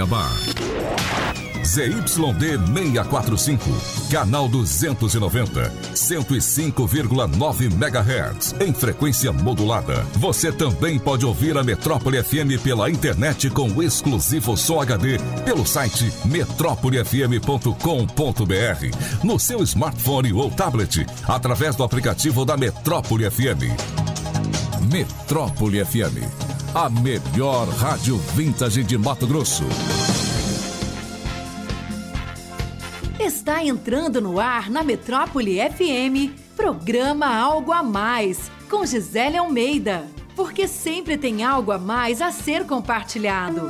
Cuiabá. ZYD 645, canal 290, 105,9 MHz, em frequência modulada. Você também pode ouvir a Metrópole FM pela internet com o exclusivo som HD pelo site metrópolefm.com.br, no seu smartphone ou tablet, através do aplicativo da Metrópole FM. Metrópole FM a melhor rádio vintage de Mato Grosso. Está entrando no ar na Metrópole FM, programa Algo a Mais, com Gisele Almeida. Porque sempre tem algo a mais a ser compartilhado.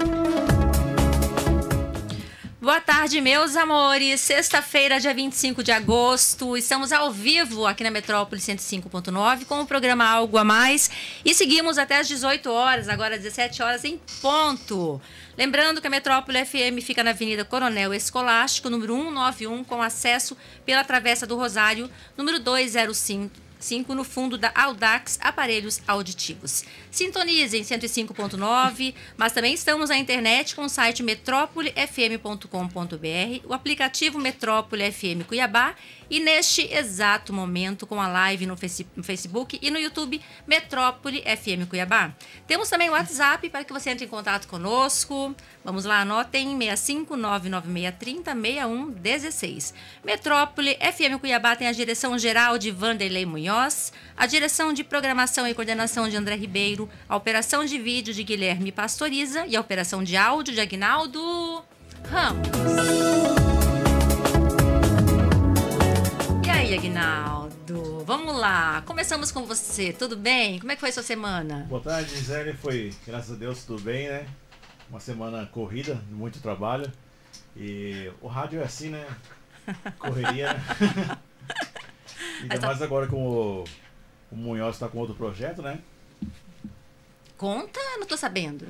Boa tarde, meus amores. Sexta-feira, dia 25 de agosto. Estamos ao vivo aqui na Metrópole 105.9 com o programa Algo a Mais e seguimos até as 18 horas, agora 17 horas em ponto. Lembrando que a Metrópole FM fica na Avenida Coronel Escolástico, número 191, com acesso pela Travessa do Rosário, número 205 5 no fundo da Audax Aparelhos Auditivos. Sintonizem 105.9, mas também estamos na internet com o site metrópolefm.com.br, o aplicativo Metrópole FM Cuiabá e neste exato momento com a live no Facebook e no YouTube Metrópole FM Cuiabá. Temos também o WhatsApp para que você entre em contato conosco. Vamos lá, anotem 65996306116. Metrópole FM Cuiabá tem a direção geral de Vanderlei Munhoz Munhoz, a direção de programação e coordenação de André Ribeiro, a operação de vídeo de Guilherme Pastoriza e a operação de áudio de Agnaldo Ramos. E aí, Agnaldo? Vamos lá, começamos com você, tudo bem? Como é que foi sua semana? Boa tarde, Gisele, foi, graças a Deus, tudo bem, né? Uma semana corrida, muito trabalho. E o rádio é assim, né? Correria. Né? Ainda tá... mais agora com o, o Munhoz está com outro projeto, né? Conta, não estou sabendo.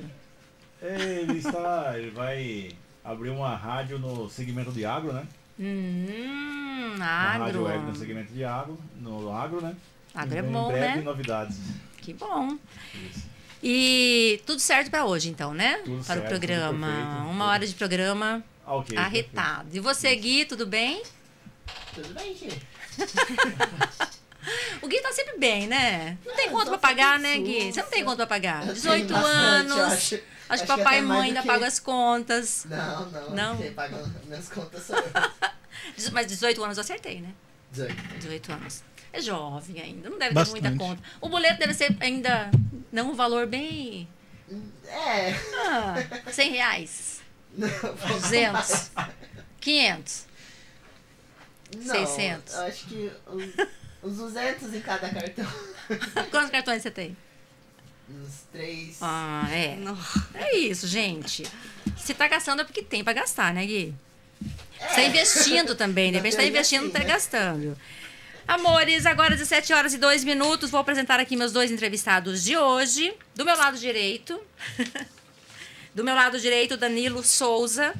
Ele está. ele vai abrir uma rádio no segmento de agro, né? Hum, agro. Uma rádio web no segmento de agro, no agro, né? Agro é em, é bom, em breve, né? novidades. Que bom. Isso. E tudo certo para hoje, então, né? Tudo para certo, o programa. Perfeito, uma hora de programa. Ah, okay, Arretado. Perfeito. E você, Gui, tudo bem? Tudo bem, Gui. o Gui tá sempre bem, né? Não tem ah, conta pra pagar, né, Gui? Você não tem conta pra pagar. 18 anos. Acho, acho, que papai e mãe ainda que... pagam as contas. Não, não. Não? Quem paga minhas contas são eu. Mas 18 anos eu acertei, né? 18. 18 anos. É jovem ainda, não deve Bastante. ter muita conta. O boleto deve ser ainda não um valor bem. É. Ah, 100 reais. Não, 200. 500. Não, Acho que uns 200 em cada cartão. Quantos cartões você tem? Uns três. Ah, é. Não. É isso, gente. Se tá gastando é porque tem para gastar, né, Gui? É. Você tá investindo também, de tá repente tá investindo, assim, tá né? gastando. Amores, agora 17 horas e 2 minutos. Vou apresentar aqui meus dois entrevistados de hoje. Do meu lado direito. Do meu lado direito, Danilo Souza,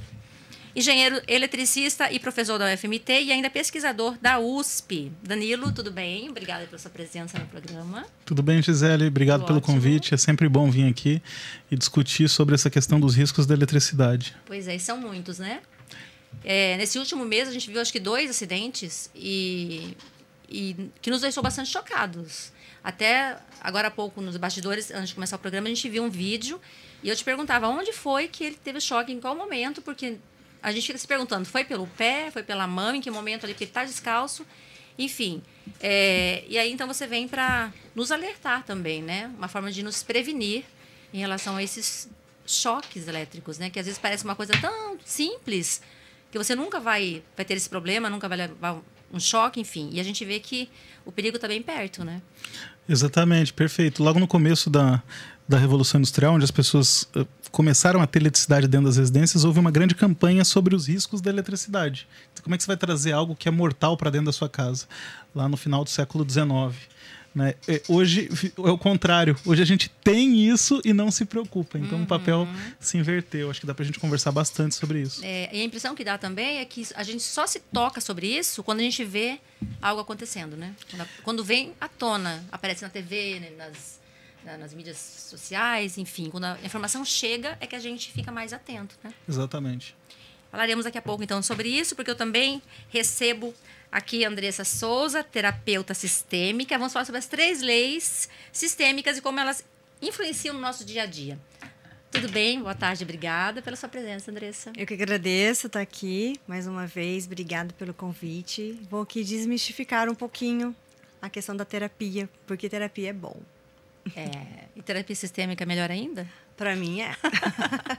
engenheiro eletricista e professor da UFMT e ainda pesquisador da USP. Danilo, tudo bem? Obrigada pela sua presença no programa. Tudo bem, Gisele. Obrigado tudo pelo ótimo. convite. É sempre bom vir aqui e discutir sobre essa questão dos riscos da eletricidade. Pois é, e são muitos, né? É, nesse último mês a gente viu acho que dois acidentes e, e que nos deixou bastante chocados. Até agora há pouco, nos bastidores, antes de começar o programa, a gente viu um vídeo e eu te perguntava onde foi que ele teve choque, em qual momento, porque a gente fica se perguntando, foi pelo pé, foi pela mão, em que momento ali, porque está descalço, enfim. É, e aí então você vem para nos alertar também, né? Uma forma de nos prevenir em relação a esses choques elétricos, né? Que às vezes parece uma coisa tão simples que você nunca vai, vai ter esse problema, nunca vai levar um choque, enfim. E a gente vê que o perigo está bem perto, né? Exatamente, perfeito. Logo no começo da, da Revolução Industrial, onde as pessoas eh, começaram a ter eletricidade dentro das residências, houve uma grande campanha sobre os riscos da eletricidade. Então, como é que você vai trazer algo que é mortal para dentro da sua casa, lá no final do século XIX? Né? Hoje é o contrário. Hoje a gente tem isso e não se preocupa. Então uhum. o papel uhum. se inverteu. Acho que dá para a gente conversar bastante sobre isso. É, e a impressão que dá também é que a gente só se toca sobre isso quando a gente vê algo acontecendo, né? Quando, quando vem à tona, aparece na TV, né, nas na, nas mídias sociais, enfim, quando a informação chega é que a gente fica mais atento, né? Exatamente. Falaremos daqui a pouco então sobre isso, porque eu também recebo aqui a Andressa Souza, terapeuta sistêmica. Vamos falar sobre as três leis sistêmicas e como elas influenciam no nosso dia a dia. Tudo bem? Boa tarde, obrigada pela sua presença, Andressa. Eu que agradeço estar aqui mais uma vez, obrigada pelo convite. Vou aqui desmistificar um pouquinho a questão da terapia, porque terapia é bom. É. E terapia sistêmica é melhor ainda? Para mim é.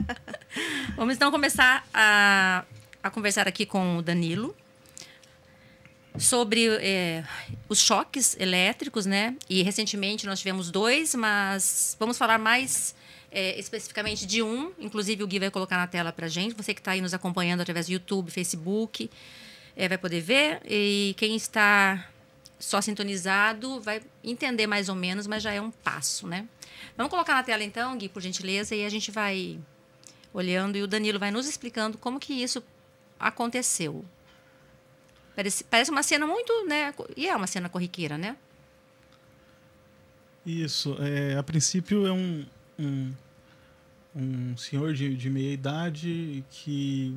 Vamos então começar a, a conversar aqui com o Danilo sobre é, os choques elétricos, né? E recentemente nós tivemos dois, mas vamos falar mais é, especificamente de um. Inclusive o Gui vai colocar na tela para gente. Você que está aí nos acompanhando através do YouTube, Facebook, é, vai poder ver. E quem está só sintonizado vai entender mais ou menos, mas já é um passo, né? Vamos colocar na tela então, Gui, por gentileza, e a gente vai olhando e o Danilo vai nos explicando como que isso aconteceu. Parece, parece uma cena muito, né? E é uma cena corriqueira, né? Isso. É, a princípio é um, um, um senhor de, de meia idade que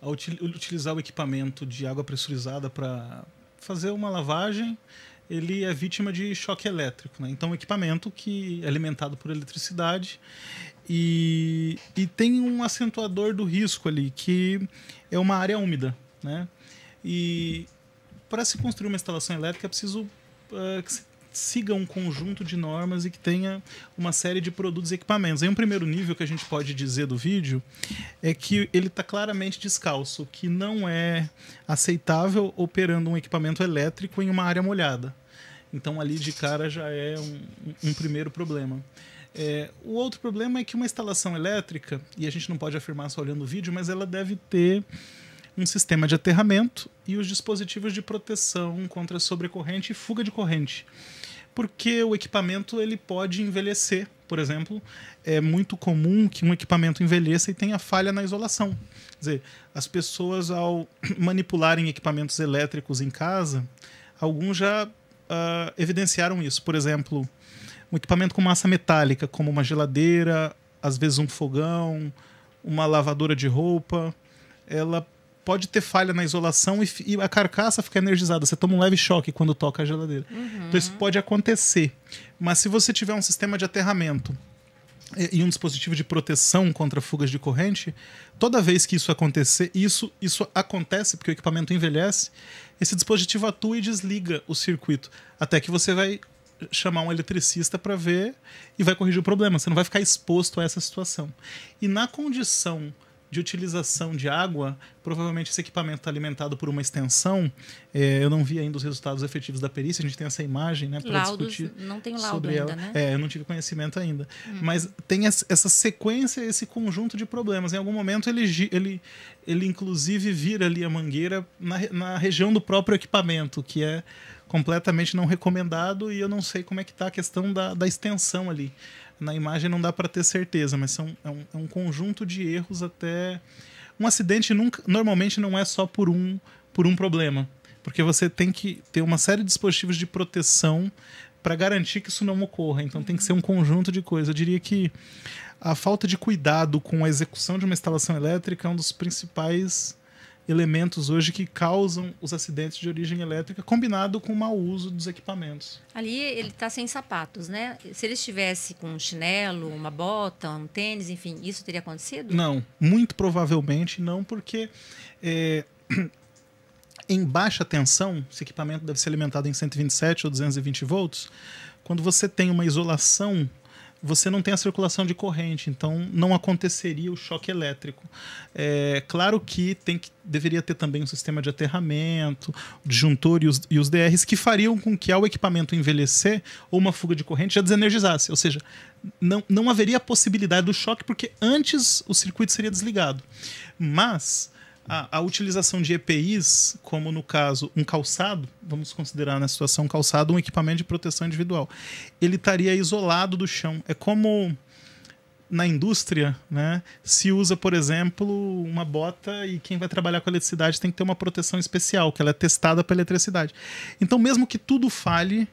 ao utilizar o equipamento de água pressurizada para fazer uma lavagem, ele é vítima de choque elétrico. Né? Então, um equipamento que é alimentado por eletricidade e, e tem um acentuador do risco ali, que é uma área úmida. Né? E para se construir uma instalação elétrica, é preciso uh, que se siga um conjunto de normas e que tenha uma série de produtos e equipamentos. Aí um primeiro nível que a gente pode dizer do vídeo é que ele está claramente descalço, que não é aceitável operando um equipamento elétrico em uma área molhada. Então ali de cara já é um, um primeiro problema. É, o outro problema é que uma instalação elétrica, e a gente não pode afirmar só olhando o vídeo, mas ela deve ter um sistema de aterramento e os dispositivos de proteção contra sobrecorrente e fuga de corrente porque o equipamento ele pode envelhecer. Por exemplo, é muito comum que um equipamento envelheça e tenha falha na isolação. Quer dizer, as pessoas, ao manipularem equipamentos elétricos em casa, alguns já uh, evidenciaram isso. Por exemplo, um equipamento com massa metálica, como uma geladeira, às vezes um fogão, uma lavadora de roupa, ela pode ter falha na isolação e, e, a carcaça fica energizada. Você toma um leve choque quando toca a geladeira. Uhum. Então isso pode acontecer. Mas se você tiver um sistema de aterramento e, e um dispositivo de proteção contra fugas de corrente, toda vez que isso acontecer, isso, isso acontece porque o equipamento envelhece, esse dispositivo atua e desliga o circuito. Até que você vai chamar um eletricista para ver e vai corrigir o problema. Você não vai ficar exposto a essa situação. E na condição de utilização de água, provavelmente esse equipamento está alimentado por uma extensão. É, eu não vi ainda os resultados efetivos da perícia, a gente tem essa imagem né, para discutir. Não tem laudo sobre ainda, né? É, eu não tive conhecimento ainda. Hum. Mas tem essa sequência, esse conjunto de problemas. Em algum momento ele, ele, ele inclusive vira ali a mangueira na, na região do próprio equipamento, que é completamente não recomendado e eu não sei como é que está a questão da, da extensão ali na imagem não dá para ter certeza, mas são, é, um, é um conjunto de erros até. Um acidente nunca, normalmente não é só por um, por um problema, porque você tem que ter uma série de dispositivos de proteção para garantir que isso não ocorra. Então tem que ser um conjunto de coisas. Eu diria que a falta de cuidado com a execução de uma instalação elétrica é um dos principais elementos hoje que causam os acidentes de origem elétrica, combinado com o mau uso dos equipamentos. Ali ele está sem sapatos, né? Se ele estivesse com um chinelo, uma bota, um tênis, enfim, isso teria acontecido? Não, muito provavelmente não, porque é, em baixa tensão, esse equipamento deve ser alimentado em 127 ou 220 volts, quando você tem uma isolação você não tem a circulação de corrente, então não aconteceria o choque elétrico. É, claro que, tem que deveria ter também um sistema de aterramento, disjuntor e os, e os DRs que fariam com que ao equipamento envelhecer ou uma fuga de corrente já desenergizasse, ou seja, não, não haveria a possibilidade do choque porque antes o circuito seria desligado. Mas a, a, utilização de EPIs, como no caso um calçado, vamos considerar na situação um calçado um equipamento de proteção individual, ele estaria isolado do chão. É como na indústria, né, se usa, por exemplo, uma bota e quem vai trabalhar com eletricidade tem que ter uma proteção especial, que ela é testada pela eletricidade. Então, mesmo que tudo falhe,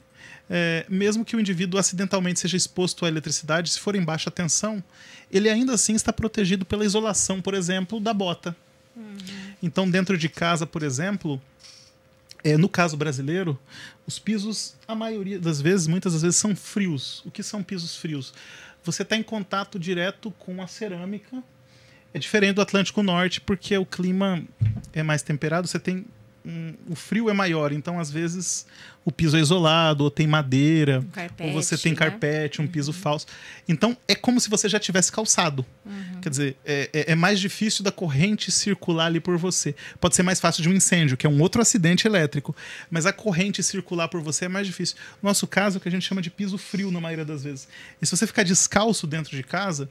é, mesmo que o indivíduo acidentalmente seja exposto à eletricidade, se for em baixa tensão, ele ainda assim está protegido pela isolação, por exemplo, da bota. Uhum. Então, dentro de casa, por exemplo, é, no caso brasileiro, os pisos, a maioria das vezes, muitas das vezes, são frios. O que são pisos frios? Você está em contato direto com a cerâmica. É diferente do Atlântico Norte, porque o clima é mais temperado, você tem um, o frio é maior, então às vezes o piso é isolado, ou tem madeira, um carpete, ou você tem né? carpete, um piso uhum. falso. Então é como se você já tivesse calçado. Uhum. Quer dizer, é, é, é, mais difícil da corrente circular ali por você. Pode ser mais fácil de um incêndio, que é um outro acidente elétrico, mas a corrente circular por você é mais difícil. No nosso caso, é o que a gente chama de piso frio na maioria das vezes. E se você ficar descalço dentro de casa,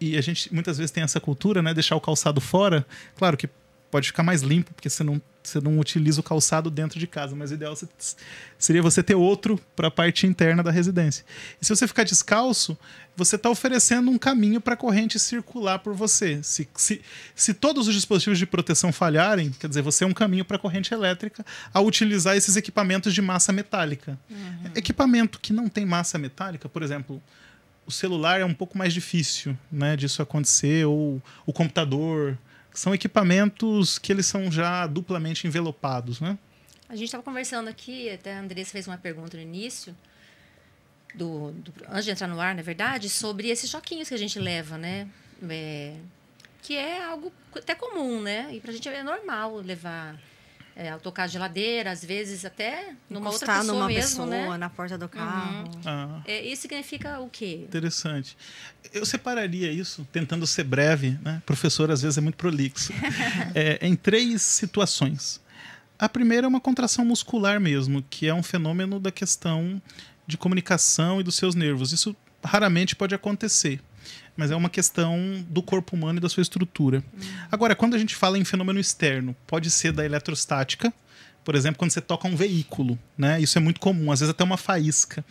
e a gente muitas vezes tem essa cultura, né? Deixar o calçado fora. Claro que pode ficar mais limpo, porque você não, você não utiliza o calçado dentro de casa, mas o ideal seria você ter outro para a parte interna da residência. E se você ficar descalço, você está oferecendo um caminho para a corrente circular por você. Se, se, se todos os dispositivos de proteção falharem, quer dizer, você é um caminho para a corrente elétrica ao utilizar esses equipamentos de massa metálica. Uhum. Equipamento que não tem massa metálica, por exemplo, o celular é um pouco mais difícil né, disso acontecer, ou o computador são equipamentos que eles são já duplamente envelopados, né? A gente estava conversando aqui, até a Andressa fez uma pergunta no início, do, do, antes de entrar no ar, na verdade, sobre esses choquinhos que a gente leva, né? É, que é algo até comum, né? E para a gente é normal levar é, ao tocar a geladeira, às vezes até numa Encostar outra pessoa numa mesmo, pessoa, né? na porta do uhum. carro. Uhum. Ah. É, isso significa o quê? Interessante. Eu separaria isso, tentando ser breve, né? Professor às vezes é muito prolixo. é, em três situações. A primeira é uma contração muscular mesmo, que é um fenômeno da questão de comunicação e dos seus nervos. Isso raramente pode acontecer mas é uma questão do corpo humano e da sua estrutura. Agora, quando a gente fala em fenômeno externo, pode ser da eletrostática, por exemplo, quando você toca um veículo, né? Isso é muito comum, às vezes até uma faísca.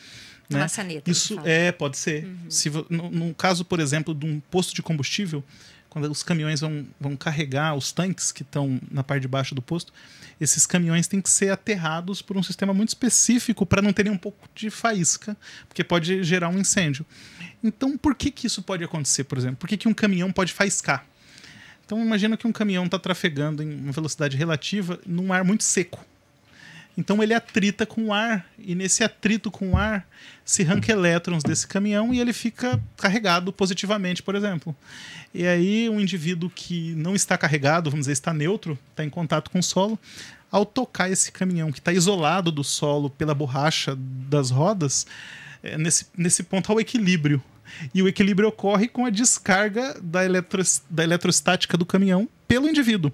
Né? Maçaneta. Isso é, pode ser. Uhum. Se, no, no caso, por exemplo, de um posto de combustível, quando os caminhões vão, vão carregar os tanques que estão na parte de baixo do posto, esses caminhões têm que ser aterrados por um sistema muito específico para não terem um pouco de faísca, porque pode gerar um incêndio. Então, por que, que isso pode acontecer, por exemplo? Por que, que um caminhão pode faiscar? Então, imagina que um caminhão está trafegando em uma velocidade relativa num ar muito seco então ele atrita com o ar, e nesse atrito com o ar se arranca elétrons desse caminhão e ele fica carregado positivamente, por exemplo. E aí um indivíduo que não está carregado, vamos dizer, está neutro, está em contato com o solo, ao tocar esse caminhão que está isolado do solo pela borracha das rodas, é, nesse, nesse ponto há o equilíbrio. E o equilíbrio ocorre com a descarga da, eletro, da eletrostática do caminhão pelo indivíduo.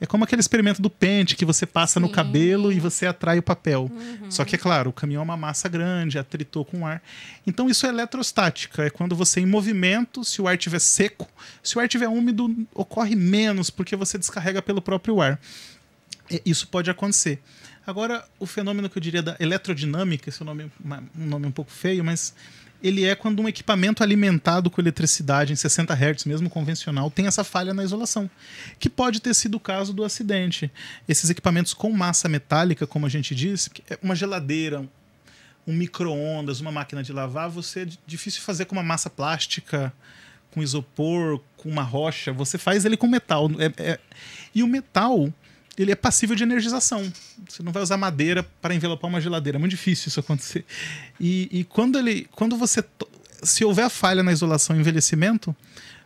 É como aquele experimento do pente que você passa Sim. no cabelo e você atrai o papel. Uhum. Só que, é claro, o caminhão é uma massa grande, atritou é com o ar. Então, isso é eletrostática. É quando você, em movimento, se o ar estiver seco, se o ar estiver úmido, ocorre menos, porque você descarrega pelo próprio ar. Isso pode acontecer. Agora, o fenômeno que eu diria da eletrodinâmica, esse é um nome, um nome um pouco feio, mas ele é quando um equipamento alimentado com eletricidade em 60 Hz, mesmo convencional, tem essa falha na isolação, que pode ter sido o caso do acidente. Esses equipamentos com massa metálica, como a gente disse, é uma geladeira, um micro-ondas, uma máquina de lavar, você é difícil fazer com uma massa plástica, com isopor, com uma rocha, você faz ele com metal. É, é... E o metal ele é passível de energização. Você não vai usar madeira para envelopar uma geladeira. É muito difícil isso acontecer. E, e quando ele. Quando você. Se houver falha na isolação e envelhecimento,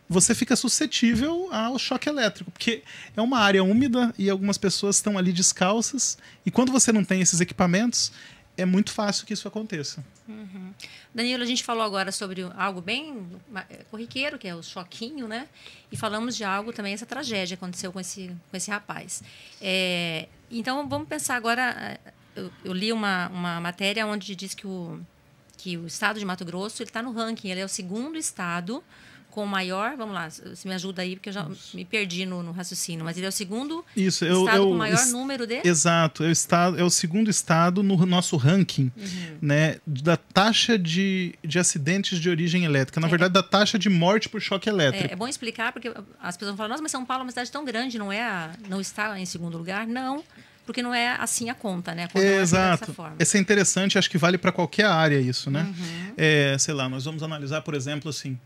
você fica suscetível ao choque elétrico, porque é uma área úmida e algumas pessoas estão ali descalças. E quando você não tem esses equipamentos, é muito fácil que isso aconteça. Uhum. Danilo, a gente falou agora sobre algo bem é, corriqueiro, que é o choquinho, né? E falamos de algo também, essa tragédia que aconteceu com esse, com esse rapaz. É, então, vamos pensar agora. É, eu, eu li uma, uma matéria onde diz que o, que o estado de Mato Grosso está no ranking, ele é o segundo estado com o maior. Vamos lá, você me ajuda aí, porque eu já Isso. me perdi no, no, raciocínio. Mas ele é o segundo Isso, eu, estado eu, com o maior est... número de. Exato, é o, estado, é o segundo estado no nosso ranking uhum. né, da taxa de, de acidentes de origem elétrica. Na é. verdade, da taxa de morte por choque é, elétrico. É, é bom explicar, porque as pessoas falam, nossa, mas São Paulo é uma cidade tão grande, não, é a, não está em segundo lugar? Não porque não é assim a conta, né? é, exato. Isso é interessante, acho que vale para qualquer área isso, né? Uhum. É, sei lá, nós vamos analisar, por exemplo, assim,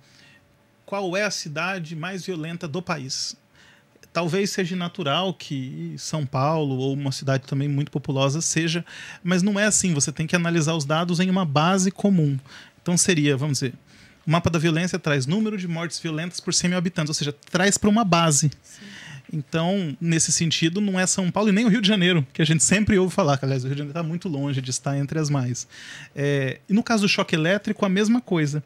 qual é a cidade mais violenta do país. Talvez seja natural que São Paulo ou uma cidade também muito populosa seja, mas não é assim. Você tem que analisar os dados em uma base comum. Então seria, vamos dizer, o mapa da violência traz número de mortes violentas por 100 mil habitantes, ou seja, traz para uma base. Sim. Então, nesse sentido, não é São Paulo e nem o Rio de Janeiro, que a gente sempre ouve falar, que aliás, o Rio de Janeiro está muito longe de estar entre as mais. É, e no caso do choque elétrico, a mesma coisa.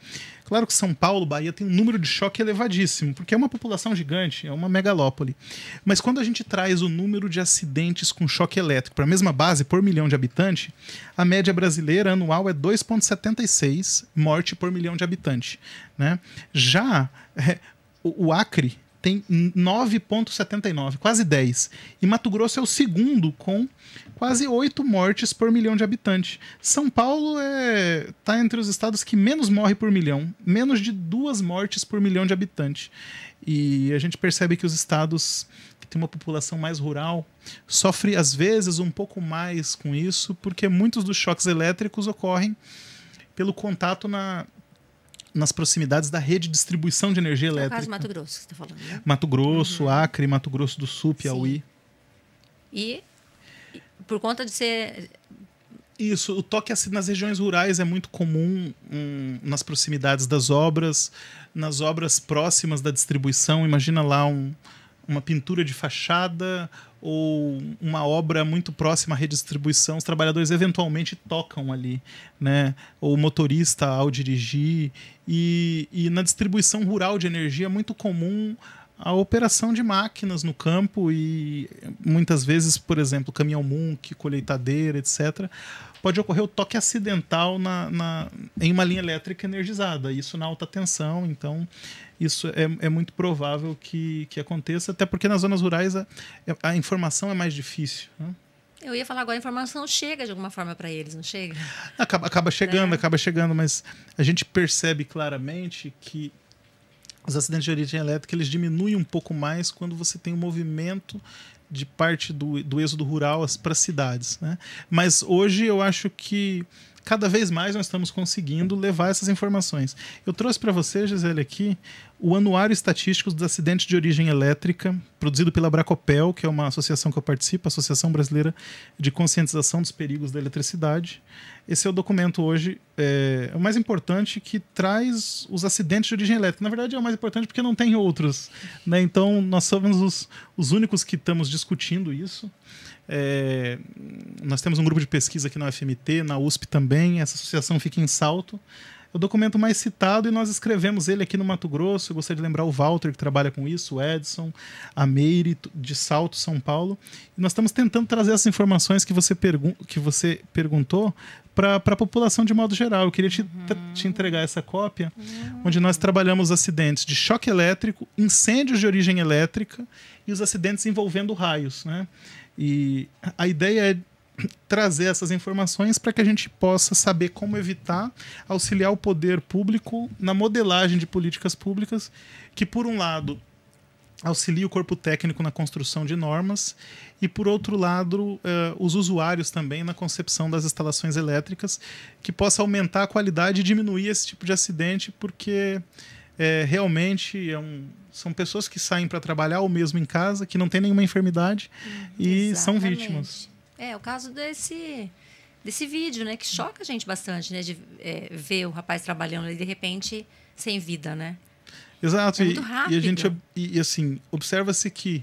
Claro que São Paulo, Bahia tem um número de choque elevadíssimo, porque é uma população gigante, é uma megalópole. Mas quando a gente traz o número de acidentes com choque elétrico para a mesma base por milhão de habitante, a média brasileira anual é 2,76 morte por milhão de habitante. Né? Já é, o Acre tem 9,79, quase 10. E Mato Grosso é o segundo, com quase 8 mortes por milhão de habitantes. São Paulo está é, tá entre os estados que menos morre por milhão, menos de duas mortes por milhão de habitantes. E a gente percebe que os estados que têm uma população mais rural sofrem, às vezes, um pouco mais com isso, porque muitos dos choques elétricos ocorrem pelo contato na, nas proximidades da rede de distribuição de energia elétrica. No o caso Mato Grosso, que você está falando. Né? Mato Grosso, uhum. Acre, Mato Grosso do Sul, Piauí. E, e por conta de ser. Isso, o toque assim, nas regiões rurais é muito comum, um, nas proximidades das obras, nas obras próximas da distribuição. Imagina lá um, uma pintura de fachada ou uma obra muito próxima à redistribuição, os trabalhadores eventualmente tocam ali, né? Ou o motorista ao dirigir. E, e na distribuição rural de energia é muito comum a operação de máquinas no campo e muitas vezes, por exemplo, caminhão munk, colheitadeira, etc., pode ocorrer o toque acidental na, na, em uma linha elétrica energizada, isso na alta tensão. Então, isso é, é muito provável que, que aconteça, até porque nas zonas rurais a, a informação é mais difícil. Né? Eu ia falar agora, a informação chega de alguma forma para eles, não chega? Acaba, acaba chegando, é. acaba chegando, mas a gente percebe claramente que os acidentes de origem elétrica eles diminuem um pouco mais quando você tem um movimento de parte do, do êxodo rural para as cidades. Né? Mas hoje eu acho que cada vez mais nós estamos conseguindo levar essas informações. Eu trouxe para você, Gisele, aqui o Anuário Estatístico dos Acidentes de Origem Elétrica, produzido pela Bracopel, que é uma associação que eu participo, Associação Brasileira de Conscientização dos Perigos da Eletricidade. Esse é o documento hoje, é, é, o mais importante, que traz os acidentes de origem elétrica. Na verdade, é o mais importante porque não tem outros. Né? Então, nós somos os, os únicos que estamos discutindo isso. É, nós temos um grupo de pesquisa aqui na UFMT, na USP também, essa associação fica em salto. É o documento mais citado e nós escrevemos ele aqui no Mato Grosso. Eu gostaria de lembrar o Walter, que trabalha com isso, o Edson, a Meire, de Salto, São Paulo. E nós estamos tentando trazer essas informações que você, pergun que você perguntou para a população de modo geral. Eu queria te, uhum. te entregar essa cópia, uhum. onde nós trabalhamos acidentes de choque elétrico, incêndios de origem elétrica e os acidentes envolvendo raios. Né? E a ideia é trazer essas informações para que a gente possa saber como evitar auxiliar o poder público na modelagem de políticas públicas que, por um lado, auxilia o corpo técnico na construção de normas e, por outro lado, uh, os usuários também na concepção das instalações elétricas, que possa aumentar a qualidade e diminuir esse tipo de acidente, porque é, realmente é um, são pessoas que saem para trabalhar ou mesmo em casa, que não tem nenhuma enfermidade e Exatamente. são vítimas. É, o caso desse desse vídeo, né, que choca a gente bastante, né, de é, ver o rapaz trabalhando e de repente sem vida, né? Exato. É muito rápido. E, e a gente e, e assim, observa-se que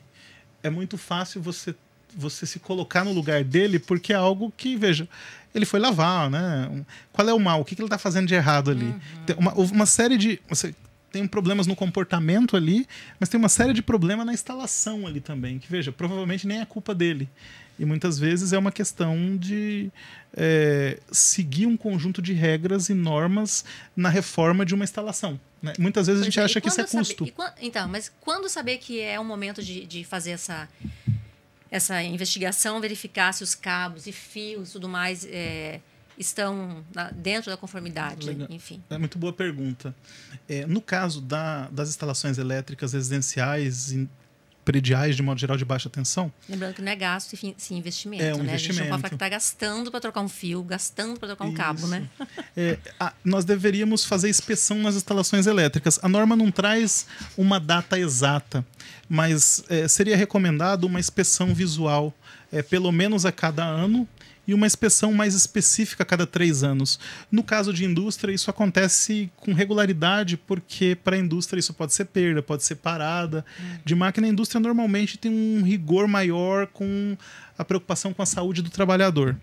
é muito fácil você você se colocar no lugar dele, porque é algo que, veja, ele foi lavar, né? Qual é o mal? O que, ele está fazendo de errado ali? Uhum. Uma, uma, série de. Você, tem problemas no comportamento ali, mas tem uma série de problemas na instalação ali também, que veja, provavelmente nem é culpa dele. E muitas vezes é uma questão de é, seguir um conjunto de regras e normas na reforma de uma instalação. Né? Muitas vezes pois a gente é, acha que isso é saber, custo. Quando, então, mas quando saber que é o momento de, de fazer essa, essa investigação, verificar se os cabos e fios e tudo mais. É, estão na, dentro da conformidade, Legal. enfim. É muito boa pergunta. É, no caso da, das instalações elétricas residenciais e prediais, de modo geral, de baixa tensão. Lembrando que não é gasto, sim, investimento. É um né? investimento. A gente não pode estar tá gastando para trocar um fio, gastando para trocar um Isso. cabo, né? É, a, nós deveríamos fazer inspeção nas instalações elétricas. A norma não traz uma data exata, mas é, seria recomendado uma inspeção visual, é, pelo menos a cada ano, e uma inspeção mais específica a cada três anos. No caso de indústria, isso acontece com regularidade, porque para a indústria isso pode ser perda, pode ser parada. Hum. De máquina, a indústria normalmente tem um rigor maior com a preocupação com a saúde do trabalhador.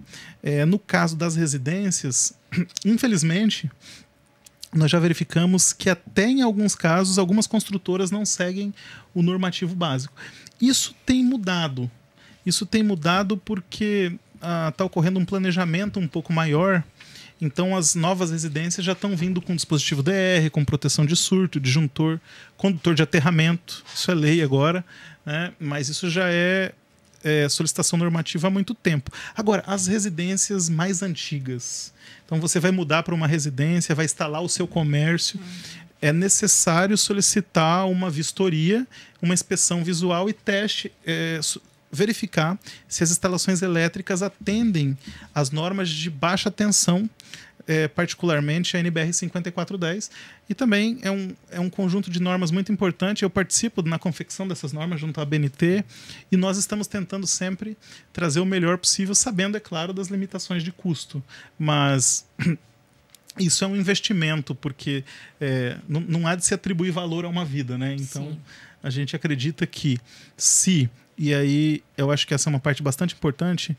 É, no caso das residências, infelizmente, nós já verificamos que até em alguns casos algumas construtoras não seguem o normativo básico. Isso tem mudado. Isso tem mudado porque está ocorrendo um planejamento um pouco maior. Então, as novas residências já estão vindo com dispositivo DR, com proteção de surto, disjuntor, condutor de aterramento. Isso é lei agora, né? mas isso já é, é solicitação normativa há muito tempo. Agora, as residências mais antigas. Então, você vai mudar para uma residência, vai instalar o seu comércio. é necessário solicitar uma vistoria, uma inspeção visual e teste, é, verificar se as instalações elétricas atendem às normas de baixa tensão é, particularmente a NBR 5410. E também é um, é um conjunto de normas muito importante. Eu participo na confecção dessas normas junto à BNT e nós estamos tentando sempre trazer o melhor possível, sabendo, é claro, das limitações de custo. Mas. Isso é um investimento, porque é, não, não há de se atribuir valor a uma vida, né? Então, Sim a gente acredita que se, e aí eu acho que essa é uma parte bastante importante,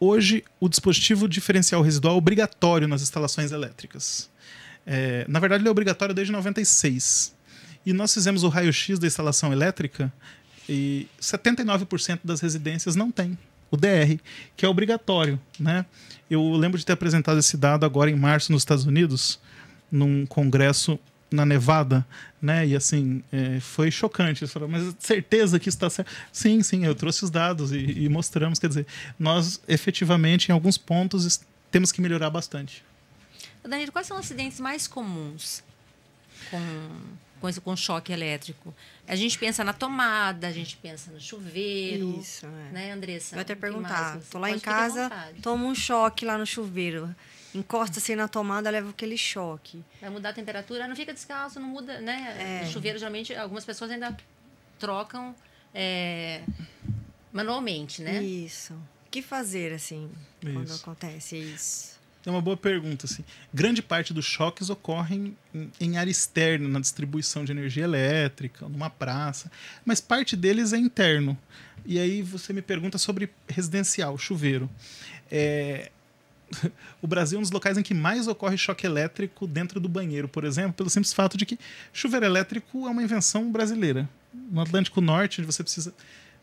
hoje o dispositivo diferencial residual é obrigatório nas instalações elétricas. É, na verdade, ele é obrigatório desde 96. E nós fizemos o raio-x da instalação elétrica e 79% das residências não tem o DR, que é obrigatório. Né? Eu lembro de ter apresentado esse dado agora em março nos Estados Unidos, num congresso na nevada, né? E assim, é, foi chocante. mas certeza que está certo? Sim, sim, eu trouxe os dados e, e mostramos. Quer dizer, nós efetivamente, em alguns pontos, temos que melhorar bastante. Danilo, quais são os acidentes mais comuns com, com, esse, com choque elétrico? A gente pensa na tomada, a gente pensa no chuveiro. Isso, é. Né, Andressa? Eu até perguntar. Estou lá em casa, tomo um choque lá no chuveiro encosta assim na tomada, leva aquele choque. Vai mudar a temperatura, não fica descalço, não muda, né? É. Chuveiro, geralmente, algumas pessoas ainda trocam é, manualmente, né? Isso. O que fazer, assim, isso. quando acontece isso? É uma boa pergunta, assim. Grande parte dos choques ocorrem em, em área externa, na distribuição de energia elétrica, numa praça, mas parte deles é interno. E aí você me pergunta sobre residencial, chuveiro. É, o Brasil é um dos locais em que mais ocorre choque elétrico dentro do banheiro, por exemplo, pelo simples fato de que chuveiro elétrico é uma invenção brasileira. No Atlântico Norte, onde você precisa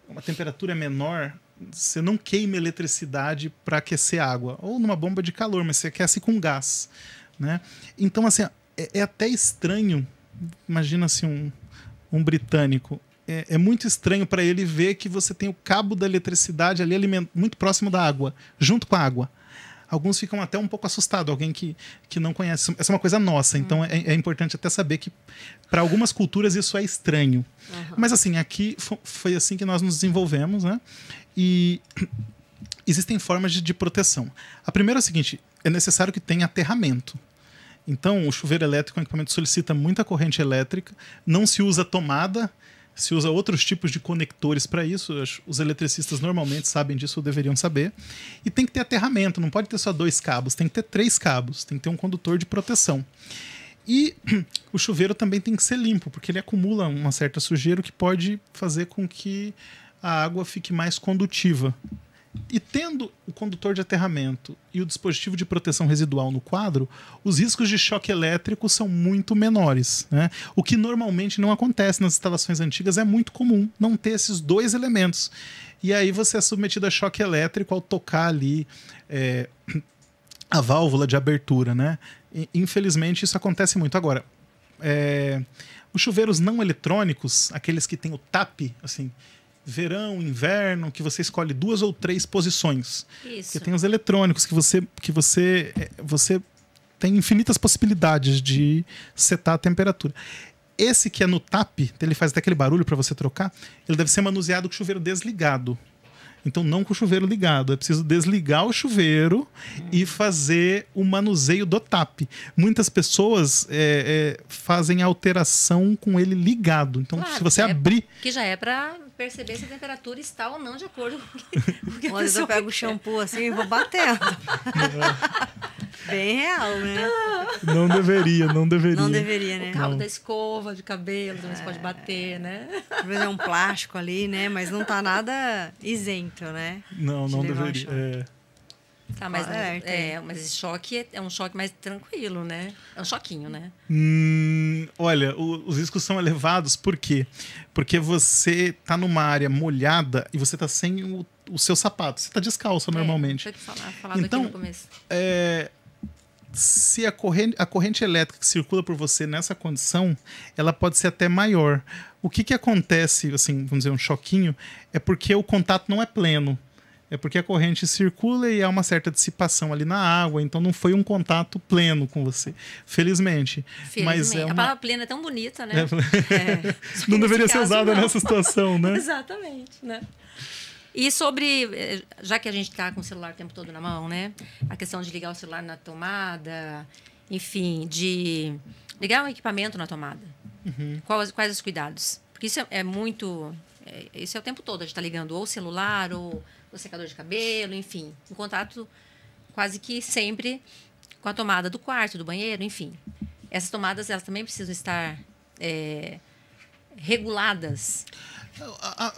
uma temperatura é menor, você não queima eletricidade para aquecer água, ou numa bomba de calor, mas você aquece com gás, né? Então assim, é, é até estranho, imagina assim um um britânico é, é, muito estranho para ele ver que você tem o cabo da eletricidade ali muito próximo da água, junto com a água alguns ficam até um pouco assustados, alguém que, que não conhece. Essa é uma coisa nossa, hum. então é, é, importante até saber que para algumas culturas isso é estranho. Uhum. Mas assim, aqui foi assim que nós nos desenvolvemos, né? E existem formas de, de proteção. A primeira é a seguinte: é necessário que tenha aterramento. Então, o chuveiro elétrico é um equipamento que solicita muita corrente elétrica, não se usa tomada, se usa outros tipos de conectores para isso. Os eletricistas normalmente sabem disso ou deveriam saber. E tem que ter aterramento, não pode ter só dois cabos, tem que ter três cabos, tem que ter um condutor de proteção. E o chuveiro também tem que ser limpo, porque ele acumula uma certa sujeira que pode fazer com que a água fique mais condutiva e tendo o condutor de aterramento e o dispositivo de proteção residual no quadro, os riscos de choque elétrico são muito menores. Né? O que normalmente não acontece nas instalações antigas é muito comum não ter esses dois elementos. E aí você é submetido a choque elétrico ao tocar ali é, a válvula de abertura. Né? E, infelizmente, isso acontece muito. Agora, é, os chuveiros não eletrônicos, aqueles que têm o TAP, assim, verão, inverno, que você escolhe duas ou três posições. Isso. Porque tem os eletrônicos que você que você é, você tem infinitas possibilidades de setar a temperatura. Esse que é no tap, então ele faz até aquele barulho para você trocar, ele deve ser manuseado com o chuveiro desligado. Então, não com o chuveiro ligado. É preciso desligar o chuveiro e fazer o manuseio do TAP. Muitas pessoas é, é, fazem alteração com ele ligado. Então, claro, se você é abrir. que já é para perceber se a temperatura está ou não de acordo com o que, Olha, eu pego o shampoo assim e vou batendo. Bem real, né? Não deveria, não deveria. Não deveria, né? O cabo não. da escova de cabelo também você pode é. bater, né? Talvez é um plástico ali, né? Mas não tá nada isento, né? Não, não deveria. Tá, tá mais alerta, é, mas esse choque é, é, um choque mais tranquilo, né? É um choquinho, né? Hum, olha, o, os riscos são elevados por quê? Porque você tá numa área molhada e você tá sem o, o seu sapato. Você tá descalço é, normalmente. Foi falar, falado então, aqui no então, começo. É, se a corrente, a corrente elétrica que circula por você nessa condição, ela pode ser até maior. O que, que acontece, assim, vamos dizer, um choquinho, é porque o contato não é pleno é porque a corrente circula e há uma certa dissipação ali na água, então não foi um contato pleno com você. Felizmente. Felizmente. Mas é uma... A palavra plena é tão bonita, né? É... É. não deveria ser usada nessa situação, né? Exatamente, né? E sobre, eh, já que a gente está com o celular o tempo todo na mão, né? A questão de ligar o celular na tomada, enfim, de ligar um equipamento na tomada. Uhum. Quais, quais os cuidados? Porque isso é, é, muito. É, isso é o tempo todo, a gente está ligando ou o celular ou o secador de cabelo, enfim, em contato quase que sempre com a tomada do quarto, do banheiro, enfim. Essas tomadas elas também precisam estar é, reguladas.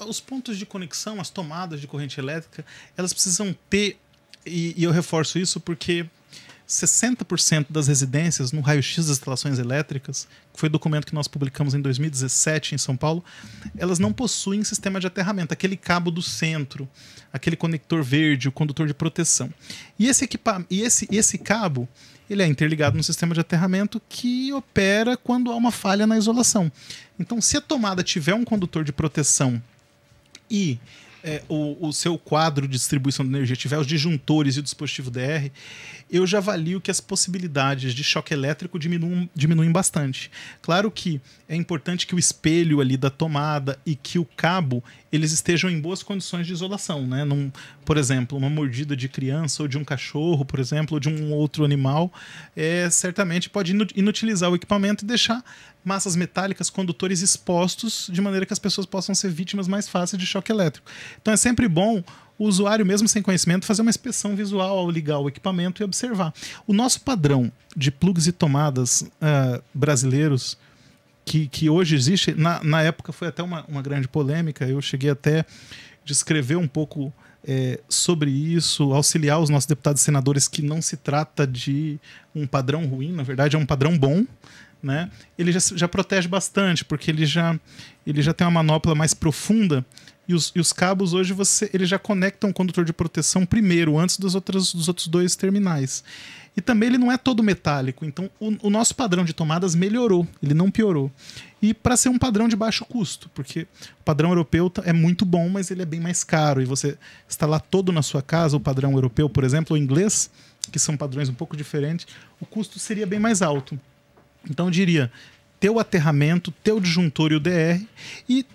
os pontos de conexão, as tomadas de corrente elétrica, elas precisam ter e, e eu reforço isso porque 60% das residências no raio-x das instalações elétricas, que foi o documento que nós publicamos em 2017 em São Paulo, elas não possuem sistema de aterramento, aquele cabo do centro, aquele conector verde, o condutor de proteção. E esse, equipa e esse, esse cabo ele é interligado no sistema de aterramento que opera quando há uma falha na isolação. Então, se a tomada tiver um condutor de proteção e é, o, o, seu quadro de distribuição de energia tiver os disjuntores e o dispositivo DR, eu já avalio que as possibilidades de choque elétrico diminuem, diminuem bastante. Claro que é importante que o espelho ali da tomada e que o cabo eles estejam em boas condições de isolação, né? Num, por exemplo, uma mordida de criança ou de um cachorro, por exemplo, ou de um outro animal, é, certamente pode inutilizar o equipamento e deixar massas metálicas, condutores expostos, de maneira que as pessoas possam ser vítimas mais fáceis de choque elétrico. Então é sempre bom o usuário, mesmo sem conhecimento, fazer uma inspeção visual ao ligar o equipamento e observar. O nosso padrão de plugs e tomadas uh, brasileiros, que, que hoje existe, na, na época foi até uma, uma grande polêmica, eu cheguei até descrever um pouco é, sobre isso, auxiliar os nossos deputados e senadores que não se trata de um padrão ruim, na verdade é um padrão bom, né? Ele já, já protege bastante, porque ele já, ele já tem uma manopla mais profunda. E os, e os cabos hoje você eles já conectam o condutor de proteção primeiro, antes dos outros, dos outros dois terminais. E também ele não é todo metálico, então o, o nosso padrão de tomadas melhorou, ele não piorou. E para ser um padrão de baixo custo, porque o padrão europeu tá, é muito bom, mas ele é bem mais caro. E você instalar todo na sua casa, o padrão europeu, por exemplo, o inglês, que são padrões um pouco diferentes, o custo seria bem mais alto. Então eu diria ter o aterramento, ter o disjuntor e o DR e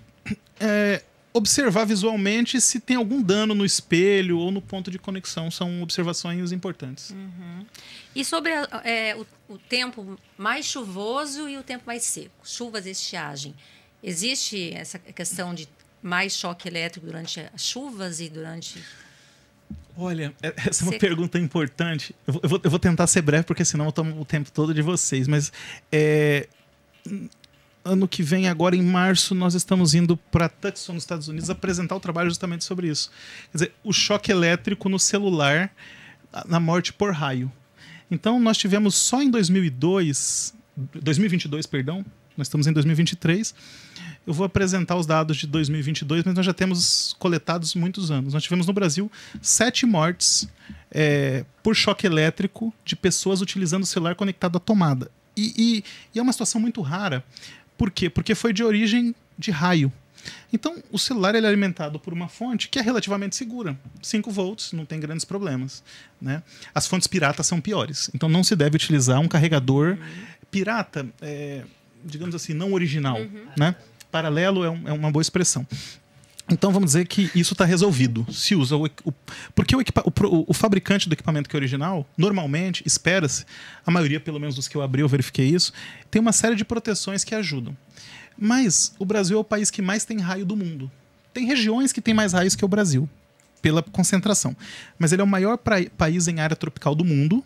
é, observar visualmente se tem algum dano no espelho ou no ponto de conexão. São observações importantes. Uhum. E sobre é, o, o, tempo mais chuvoso e o tempo mais seco, chuvas e estiagem, existe essa questão de mais choque elétrico durante as chuvas e durante Olha, é, essa é uma Você... pergunta importante. Eu vou, eu vou, tentar ser breve, porque senão eu tomo o tempo todo de vocês. Mas é, ano que vem, agora em março, nós estamos indo para Tucson, nos Estados Unidos, apresentar o trabalho justamente sobre isso. Quer dizer, o choque elétrico no celular na morte por raio. Então, nós tivemos só em 2002, 2022, perdão, nós estamos em 2023. Eu vou apresentar os dados de 2022, mas nós já temos coletados muitos anos. Nós tivemos no Brasil sete mortes é, por choque elétrico de pessoas utilizando o celular conectado à tomada. E, e, e é uma situação muito rara. Por quê? Porque foi de origem de raio. Então, o celular ele é alimentado por uma fonte que é relativamente segura. 5 volts, não tem grandes problemas. Né? As fontes piratas são piores. Então, não se deve utilizar um carregador pirata. É, digamos assim, não original. Uhum. Né? Paralelo é, um, é uma boa expressão. Então vamos dizer que isso está resolvido. Se usa o, o porque o, o, o, fabricante do equipamento que é original, normalmente espera-se, a maioria pelo menos dos que eu abri eu verifiquei isso, tem uma série de proteções que ajudam. Mas o Brasil é o país que mais tem raio do mundo. Tem regiões que têm mais raios que o Brasil pela concentração. Mas ele é o maior país em área tropical do mundo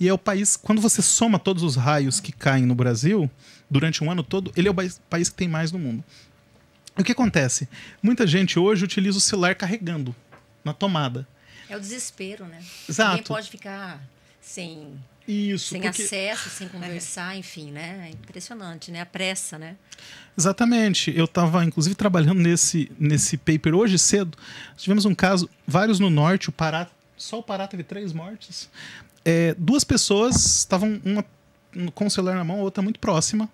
e é o país, quando você soma todos os raios que caem no Brasil, durante um ano todo, ele é o país que tem mais no mundo. O que acontece? Muita gente hoje utiliza o celular carregando na tomada. É o desespero, né? Exato. Ninguém pode ficar sem, Isso, sem porque... acesso, sem é. conversar, enfim, né? É impressionante, né? A pressa, né? Exatamente. Eu estava, inclusive, trabalhando nesse, nesse paper hoje cedo. tivemos um caso, vários no norte, o Pará só o Pará teve três mortes. É, duas pessoas estavam uma com o celular na mão, a outra muito próxima,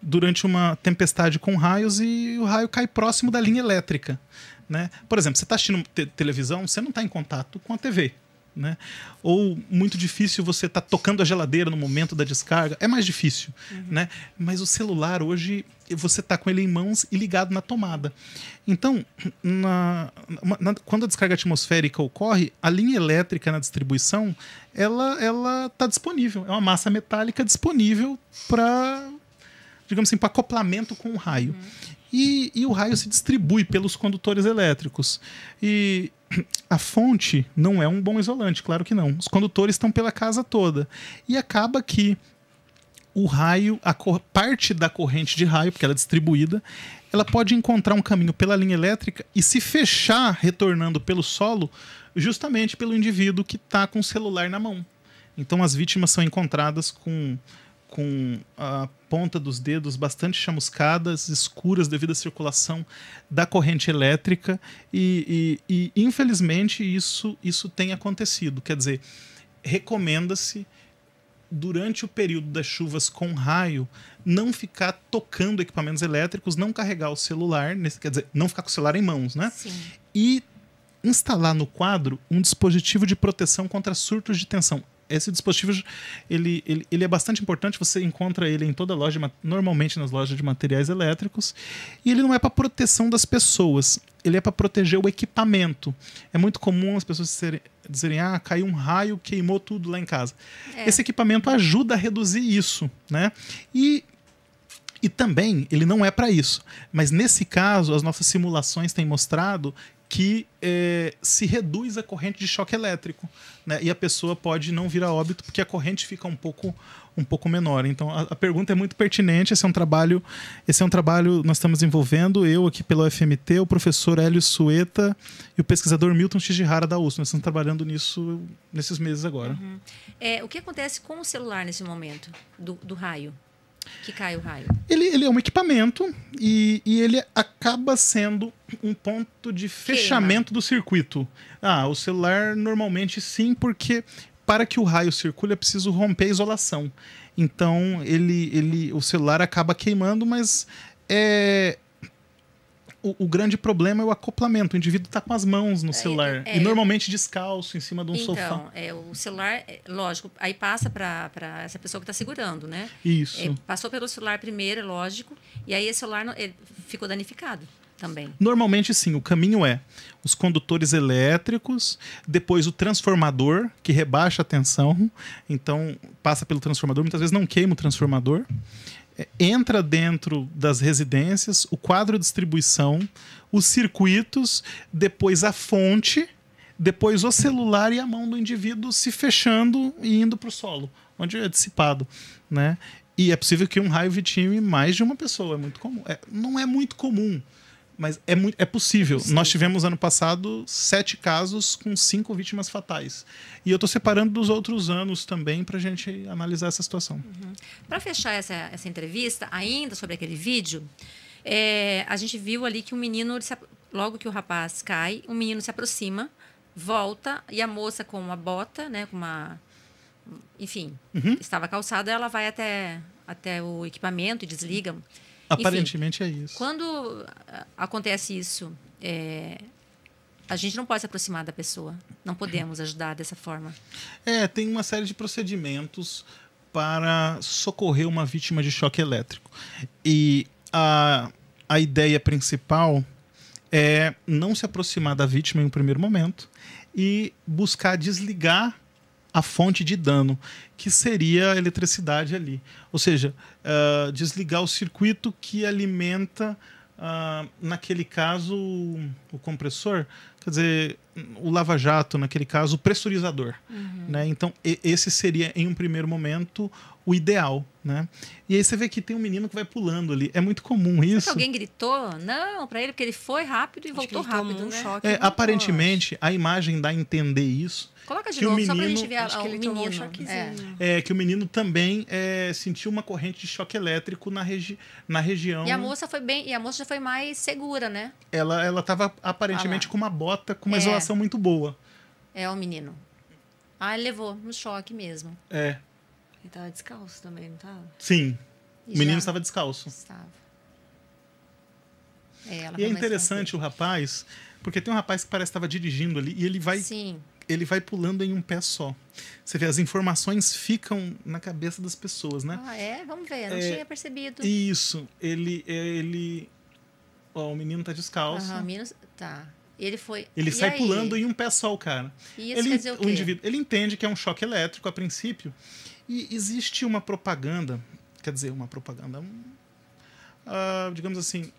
durante uma tempestade com raios e o raio cai próximo da linha elétrica. Né? Por exemplo, você está assistindo televisão, você não está em contato com a TV né? Ou muito difícil você estar tá tocando a geladeira no momento da descarga. É mais difícil, uhum. né? Mas o celular hoje você está com ele em mãos e ligado na tomada. Então, na, na, quando a descarga atmosférica ocorre, a linha elétrica na distribuição ela ela está disponível. É uma massa metálica disponível para digamos assim, para acoplamento com o raio. Uhum. E, e o raio se distribui pelos condutores elétricos. E a fonte não é um bom isolante, claro que não. Os condutores estão pela casa toda. E acaba que o raio, a parte da corrente de raio, porque ela é distribuída, ela pode encontrar um caminho pela linha elétrica e se fechar retornando pelo solo, justamente pelo indivíduo que está com o celular na mão. Então as vítimas são encontradas com com a ponta dos dedos bastante chamuscadas, escuras devido à circulação da corrente elétrica, e, e, e infelizmente isso, isso tem acontecido. Quer dizer, recomenda-se durante o período das chuvas com raio, não ficar tocando equipamentos elétricos, não carregar o celular, quer dizer, não ficar com o celular em mãos, né? Sim. E instalar no quadro um dispositivo de proteção contra surtos de tensão esse dispositivo ele, ele, ele é bastante importante, você encontra ele em toda loja, normalmente nas lojas de materiais elétricos, e ele não é para proteção das pessoas, ele é para proteger o equipamento. É muito comum as pessoas serem, dizerem: ah, caiu um raio, queimou tudo lá em casa. É. Esse equipamento ajuda a reduzir isso, né? E e também ele não é para isso. Mas nesse caso, as nossas simulações têm mostrado que é, se reduz a corrente de choque elétrico, né? E a pessoa pode não vir a óbito porque a corrente fica um pouco um pouco menor. Então a, a, pergunta é muito pertinente. Esse é um trabalho, esse é um trabalho nós estamos envolvendo eu aqui pela UFMT, o professor Hélio Sueta e o pesquisador Milton Shijihara da USP. Nós estamos trabalhando nisso nesses meses agora. Uhum. É, o que acontece com o celular nesse momento do, do raio? que cai o raio? Ele, ele é um equipamento e, e ele acaba sendo um ponto de fechamento Queima. do circuito. Ah, o celular normalmente sim, porque para que o raio circule é preciso romper a isolação. Então ele, ele, o celular acaba queimando, mas é, o, o, grande problema é o acoplamento. O indivíduo está com as mãos no é, celular. É, é, e normalmente descalço, em cima de um então, sofá. Então, é, o celular, é, lógico, aí passa para essa pessoa que está segurando, né? Isso. É, passou pelo celular primeiro, é lógico. E aí o celular ficou danificado. Também. Normalmente sim, o caminho é os condutores elétricos, depois o transformador que rebaixa a tensão, então passa pelo transformador, muitas vezes não queima o transformador entra dentro das residências, o quadro de distribuição, os circuitos, depois a fonte, depois o celular e a mão do indivíduo se fechando e indo para o solo, onde é dissipado, né? E é possível que um raio vitime mais de uma pessoa, é muito comum. É, não é muito comum, mas é, muito, é possível. Sim. Nós tivemos ano passado sete casos com cinco vítimas fatais. E eu estou separando dos outros anos também para a gente analisar essa situação. Uhum. Para fechar essa, essa entrevista, ainda sobre aquele vídeo, é, a gente viu ali que o um menino, logo que o rapaz cai, o um menino se aproxima, volta e a moça com uma bota, né, com uma. Enfim, uhum. estava calçada, ela vai até, até o equipamento e desliga. Uhum Aparentemente Enfim, é isso. Quando ah, acontece isso, é, a gente não pode se aproximar da pessoa. Não podemos ajudar dessa forma. É, tem uma série de procedimentos para socorrer uma vítima de choque elétrico. E a, a ideia principal é não se aproximar da vítima em um primeiro momento e buscar desligar a fonte de dano, que seria a eletricidade ali. Ou seja, uh, desligar o circuito que alimenta, uh, naquele caso, o compressor, quer dizer, o lava-jato, naquele caso, o pressurizador. Uhum. Né? Então, esse seria, em um primeiro momento, o ideal, né? E aí você vê que tem um menino que vai pulando ali. É muito comum isso. alguém gritou? Não, para ele, porque ele foi rápido e Acho voltou rápido, um né? Choque, é, aparentemente, a imagem dá a entender isso. Coloca de novo, o menino, só pra gente ver o menino. Um é. é. que o menino também é, sentiu uma corrente de choque elétrico na, regi na região. E a moça foi bem. E a moça já foi mais segura, né? Ela, ela tava aparentemente ah, com uma bota com uma é. isolação muito boa. É, o menino. Ah, ele levou no um choque mesmo. É. Ele tava descalço também, não tava? Sim. E o menino estava descalço. Estava. É, e é interessante o rapaz, porque tem um rapaz que parece que estava dirigindo ali e ele vai. Sim. Ele vai pulando em um pé só. Você vê, as informações ficam na cabeça das pessoas, né? Ah, é? Vamos ver, não é, tinha percebido. Isso. Ele. É, ele... Ó, o menino tá descalço. Aham, o menino. Tá. Ele foi. Ele e sai aí? pulando em um pé só, o cara. E isso ele, quer dizer o, quê? o indivíduo. Ele entende que é um choque elétrico a princípio. E existe uma propaganda, quer dizer, uma propaganda, uh, digamos assim,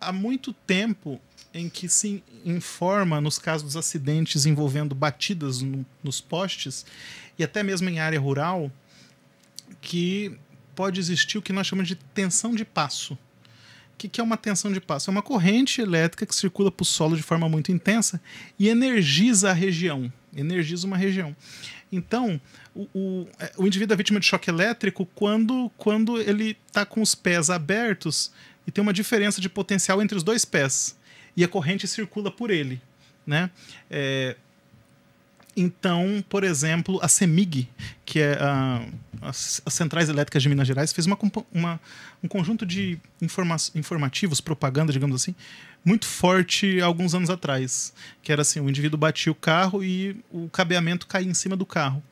há muito tempo em que se informa nos casos dos acidentes envolvendo batidas no, nos postes e até mesmo em área rural que pode existir o que nós chamamos de tensão de passo. O que, que é uma tensão de passo? É uma corrente elétrica que circula para o solo de forma muito intensa e energiza a região energiza uma região. Então, o, o, é, o indivíduo é vítima de choque elétrico quando, quando ele está com os pés abertos e tem uma diferença de potencial entre os dois pés. E a corrente circula por ele. Né? É, então, por exemplo, a CEMIG, que é a, as, as, Centrais Elétricas de Minas Gerais, fez uma, uma um conjunto de informa informativos, propaganda, digamos assim, muito forte alguns anos atrás. Que era assim, o indivíduo batia o carro e o cabeamento caía em cima do carro.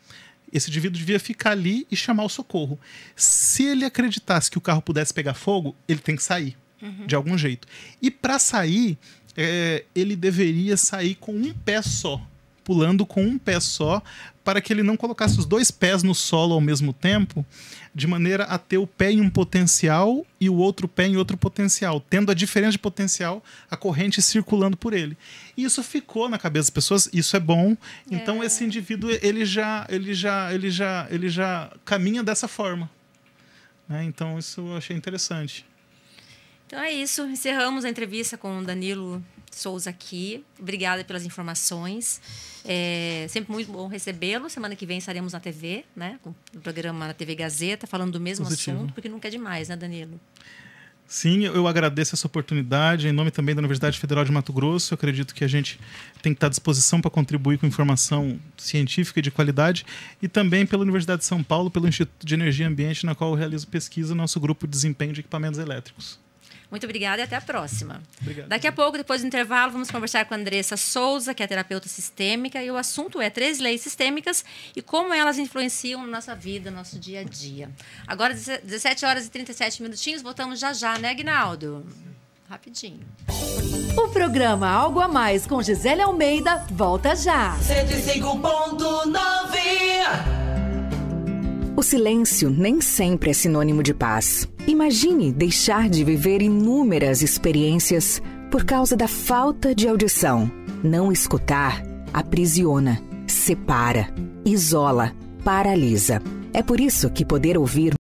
Esse indivíduo devia ficar ali e chamar o socorro. Se ele acreditasse que o carro pudesse pegar fogo, ele tem que sair, uhum. de algum jeito. E para sair, é, ele deveria sair com um pé só pulando com um pé só para que ele não colocasse os dois pés no solo ao mesmo tempo, de maneira a ter o pé em um potencial e o outro pé em outro potencial, tendo a diferença de potencial, a corrente circulando por ele. E isso ficou na cabeça das pessoas, isso é bom. Então é. esse indivíduo ele já ele já ele já ele já caminha dessa forma. Né? Então isso eu achei interessante. Então é isso, encerramos a entrevista com o Danilo Souza aqui. Obrigada pelas informações. É sempre muito bom recebê-lo. Semana que vem estaremos na TV, né? Com o programa na TV Gazeta, falando do mesmo Positivo. assunto, porque nunca é demais, né, Danilo? Sim, eu agradeço essa oportunidade. Em nome também da Universidade Federal de Mato Grosso, eu acredito que a gente tem que estar à disposição para contribuir com informação científica e de qualidade. E também pela Universidade de São Paulo, pelo Instituto de Energia e Ambiente, na qual eu realizo pesquisa, nosso grupo de desempenho de equipamentos elétricos. Muito obrigada e até a próxima. Obrigado. Daqui a pouco, depois do intervalo, vamos conversar com a Andressa Souza, que é terapeuta sistêmica, e o assunto é três leis sistêmicas e como elas influenciam na nossa vida, no nosso dia a dia. Agora, 17 horas e 37 minutinhos, voltamos já já, né, Aguinaldo? Rapidinho. O programa Algo a Mais com Gisele Almeida volta já. 105.9 o silêncio nem sempre é sinônimo de paz. Imagine deixar de viver inúmeras experiências por causa da falta de audição. Não escutar aprisiona, separa, isola, paralisa. É por isso que poder ouvir